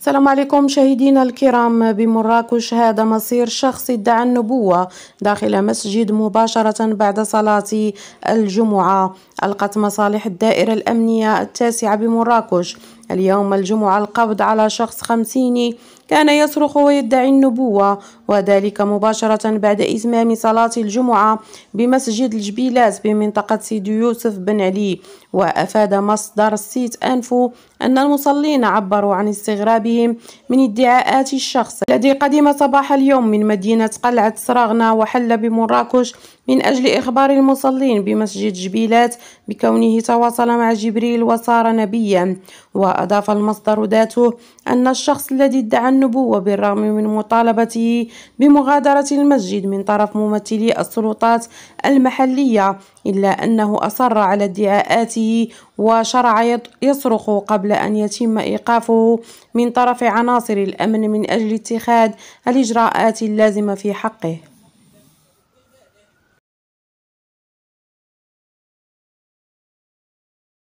السلام عليكم مشاهدينا الكرام بمراكش هذا مصير شخص ادعى النبوة داخل مسجد مباشرة بعد صلاة الجمعة ألقت مصالح الدائرة الأمنية التاسعة بمراكش اليوم الجمعة القبض على شخص خمسيني كان يصرخ ويدعي النبوة وذلك مباشرة بعد إتمام صلاة الجمعة بمسجد الجبيلات بمنطقة سيدي يوسف بن علي وأفاد مصدر سيت أنفو أن المصلين عبروا عن استغرابهم من ادعاءات الشخص الذي قدم صباح اليوم من مدينة قلعة سراغنا وحل بمراكش من أجل إخبار المصلين بمسجد جبيلات بكونه تواصل مع جبريل وصار نبيا وأضاف المصدر ذاته أن الشخص الذي ادعى النبوة بالرغم من مطالبته بمغادرة المسجد من طرف ممثلي السلطات المحلية إلا أنه أصر على ادعاءاته وشرع يصرخ قبل أن يتم إيقافه من طرف عناصر الأمن من أجل اتخاذ الإجراءات اللازمة في حقه